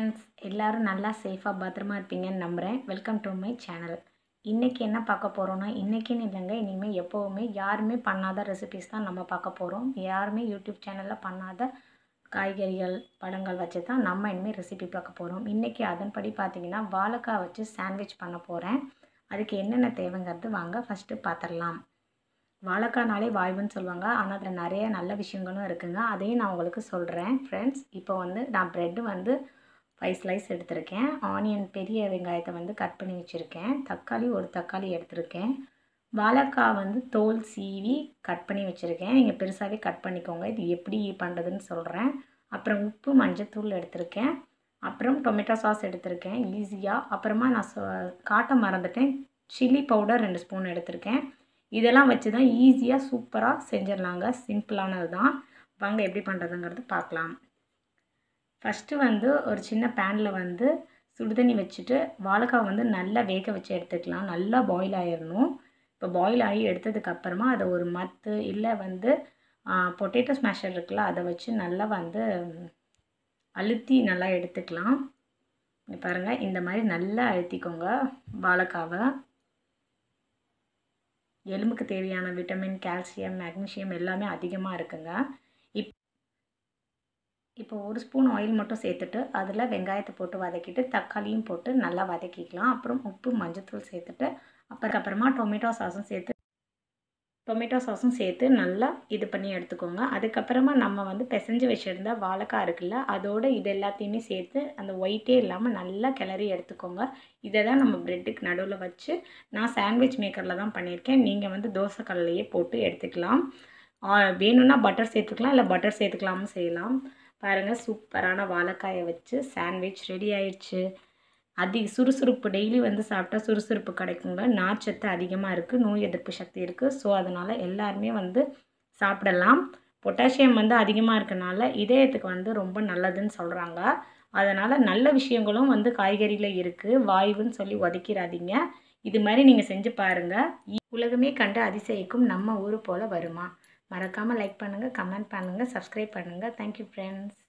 friends எல்லோரும் நல்லா சேஃபாக பத்திரமா இருப்பீங்கன்னு நம்புகிறேன் வெல்கம் டு மை சேனல் இன்றைக்கி என்ன பார்க்க போகிறோன்னா இன்றைக்கின்னு இல்லைங்க இனிமேல் எப்போவுமே யாருமே பண்ணாத ரெசிபிஸ் தான் நம்ம பார்க்க போகிறோம் யாருமே யூடியூப் சேனலில் பண்ணாத காய்கறிகள் பழங்கள் வச்சு தான் நம்ம இனிமேல் ரெசிபி பார்க்க போகிறோம் இன்றைக்கி அதன்படி பார்த்திங்கன்னா வாழைக்காய் வச்சு சாண்ட்விச் பண்ண போகிறேன் அதுக்கு என்னென்ன தேவைங்கிறது வாங்க ஃபஸ்ட்டு பார்த்துடலாம் வாழைக்காய்னாலே வாய்வுன்னு சொல்லுவாங்க ஆனால் அதில் நிறைய நல்ல விஷயங்களும் இருக்குங்க அதையும் நான் உங்களுக்கு சொல்கிறேன் ஃப்ரெண்ட்ஸ் இப்போ வந்து நான் ப்ரெட்டு வந்து ஃபைவ் ஸ்லைஸ் எடுத்திருக்கேன் ஆனியன் பெரிய வெங்காயத்தை வந்து கட் பண்ணி வச்சுருக்கேன் தக்காளி ஒரு தக்காளி எடுத்திருக்கேன் வாழைக்காய் வந்து தோல் சீவி கட் பண்ணி வச்சுருக்கேன் நீங்கள் பெருசாகவே கட் பண்ணிக்கோங்க இது எப்படி பண்ணுறதுன்னு சொல்கிறேன் அப்புறம் உப்பு மஞ்சத்தூள் எடுத்திருக்கேன் அப்புறம் டொமேட்டோ சாஸ் எடுத்திருக்கேன் ஈஸியாக அப்புறமா நான் சொ காட்ட மறந்துட்டேன் சில்லி பவுடர் ரெண்டு ஸ்பூன் எடுத்திருக்கேன் இதெல்லாம் வச்சு தான் ஈஸியாக சூப்பராக செஞ்சிடலாங்க சிம்பிளானது தான் வாங்க எப்படி பண்ணுறதுங்கிறது பார்க்கலாம் ஃபஸ்ட்டு வந்து ஒரு சின்ன பேனில் வந்து சுடுதண்ணி வச்சுட்டு வாழைக்காய் வந்து நல்லா வேக வச்சு எடுத்துக்கலாம் நல்லா பாயில் ஆகிடணும் இப்போ பாயில் ஆகி எடுத்ததுக்கப்புறமா அதை ஒரு மத்து இல்லை வந்து பொட்டேட்டோ ஸ்மேஷர் இருக்குல்ல அதை வச்சு நல்லா வந்து அழுத்தி நல்லா எடுத்துக்கலாம் பாருங்கள் இந்த மாதிரி நல்லா அழுத்திக்கோங்க வாழைக்காவை எலும்புக்கு தேவையான விட்டமின் கால்சியம் மேக்னீஷியம் எல்லாமே அதிகமாக இருக்குங்க இப் இப்போ ஒரு ஸ்பூன் ஆயில் மட்டும் சேர்த்துட்டு அதில் வெங்காயத்தை போட்டு வதக்கிட்டு தக்காளியும் போட்டு நல்லா வதக்கிக்கலாம் அப்புறம் உப்பு மஞ்சத்தூள் சேர்த்துட்டு அப்புறக்கப்புறமா டொமேட்டோ சாஸும் சேர்த்து டொமேட்டோ சாஸும் சேர்த்து நல்லா இது பண்ணி எடுத்துக்கோங்க அதுக்கப்புறமா நம்ம வந்து பிசைஞ்சு வச்சுருந்த வாழைக்காய் இருக்குல்ல அதோட இது எல்லாத்தையுமே சேர்த்து அந்த ஒயிட்டே இல்லாமல் நல்லா கிளறி எடுத்துக்கோங்க இதை தான் நம்ம ப்ரெட்டுக்கு நடுவில் வச்சு நான் சாண்ட்விச் மேக்கரில் தான் பண்ணியிருக்கேன் நீங்கள் வந்து தோசை கல்லையே போட்டு எடுத்துக்கலாம் வேணும்னா பட்டர் சேர்த்துக்கலாம் இல்லை பட்டர் சேர்த்துக்கலாமும் செய்யலாம் பாருங்கள் சூப்பரான வாழைக்காயை வச்சு சாண்ட்விச் ரெடி ஆயிடுச்சு அதிக சுறுசுறுப்பு டெய்லி வந்து சாப்பிட்டா சுறுசுறுப்பு கிடைக்குங்க நார்ச்சத்து அதிகமாக இருக்குது நோய் எதிர்ப்பு சக்தி இருக்குது ஸோ அதனால் எல்லாருமே வந்து சாப்பிடலாம் பொட்டாசியம் வந்து அதிகமாக இருக்கனால இதயத்துக்கு வந்து ரொம்ப நல்லதுன்னு சொல்கிறாங்க அதனால் நல்ல விஷயங்களும் வந்து காய்கறியில் இருக்குது வாயுன்னு சொல்லி ஒதுக்கிடாதீங்க இது மாதிரி நீங்கள் செஞ்சு பாருங்கள் உலகமே கண்டு அதிசயிக்கும் நம்ம ஊர் போல் வருமா மறக்காமல் லைக் பண்ணுங்கள் கமெண்ட் பண்ணுங்கள் சப்ஸ்கிரைப் பண்ணுங்கள் தேங்க்யூ ஃப்ரெண்ட்ஸ்